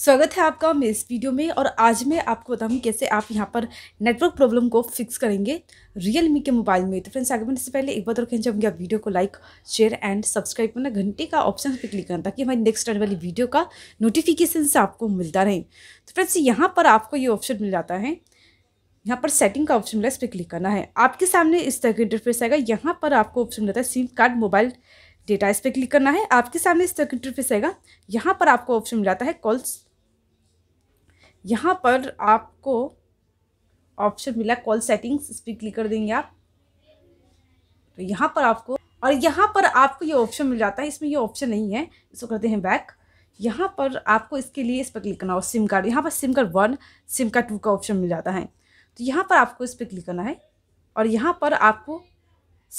स्वागत है आपका मेरे इस वीडियो में और आज मैं आपको बताऊँगी कैसे आप यहाँ पर नेटवर्क प्रॉब्लम को फिक्स करेंगे रियल मी के मोबाइल में तो फ्रेंड्स आगे बढ़ने से पहले एक बार और कहना चाहूँगी आप वीडियो को लाइक शेयर एंड सब्सक्राइब करना घंटे का ऑप्शन पर क्लिक करना ताकि हमारी नेक्स्ट आने वाली वीडियो का नोटिफिकेशन से आपको मिलता रहे तो फ्रेंड्स यहाँ पर आपको ये ऑप्शन मिल जाता है यहाँ पर सेटिंग का ऑप्शन मिला इस पर क्लिक करना है आपके सामने इस तरह का इंटरफेस आएगा यहाँ पर आपको ऑप्शन मिलता है सिम कार्ड मोबाइल डेटा इस पर क्लिक करना है आपके सामने इस तरह का इंटरफेस आएगा यहाँ पर आपको ऑप्शन मिल जाता है कॉल्स यहाँ पर आपको ऑप्शन मिला कॉल सेटिंग्स इस पर क्लिक कर देंगे आप तो यहाँ पर आपको और यहाँ पर आपको ये ऑप्शन मिल जाता है इसमें ये ऑप्शन नहीं है इसको करते हैं बैक यहाँ पर आपको इसके लिए इस पर क्लिक करना हो सिम कार्ड यहाँ पर SIM card one SIM card two का ऑप्शन मिल जाता है तो यहाँ पर आपको इस पर क्लिक करना है और यहाँ पर आपको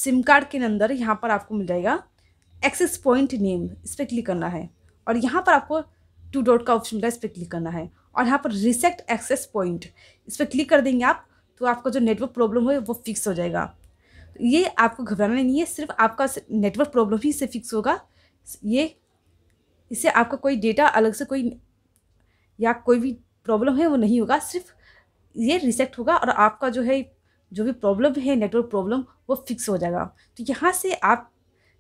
सिम कार्ड के अंदर यहाँ पर आपको मिल जाएगा एक्सेस पॉइंट नेम इस पर क्लिक करना है और यहाँ पर आपको टू डॉट का ऑप्शन मिला इस पर क्लिक करना है और यहाँ पर रिसेक्ट एक्सेस पॉइंट इस पर क्लिक कर देंगे आप तो आपका जो नेटवर्क प्रॉब्लम हो वो फिक्स हो जाएगा तो ये आपको घबराना नहीं है सिर्फ आपका नेटवर्क प्रॉब्लम ही इससे फिक्स होगा ये इससे आपका कोई डेटा अलग से कोई या कोई भी प्रॉब्लम है वो नहीं होगा सिर्फ ये रिसेक्ट होगा और आपका जो है जो भी प्रॉब्लम है नेटवर्क प्रॉब्लम वो फिक्स हो जाएगा तो यहाँ से आप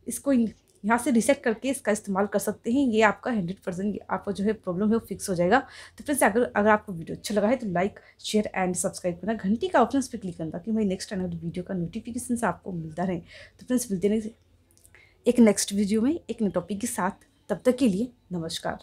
इसको यहाँ से रिसेट करके इसका इस्तेमाल कर सकते हैं ये आपका हंड्रेड परसेंट आपका जो है प्रॉब्लम है वो फिक्स हो जाएगा तो फ्रेंड्स अगर अगर आपको वीडियो अच्छा लगा है तो लाइक शेयर एंड सब्सक्राइब करना घंटी का ऑप्शन पर क्लिक करना कि मेरी नेक्स्ट टाइम वीडियो का नोटिफिकेशन आपको मिलता रहे तो फ्रेंड्स मिलते एक नेक्स्ट वीडियो में एक नए टॉपिक के साथ तब तक के लिए नमस्कार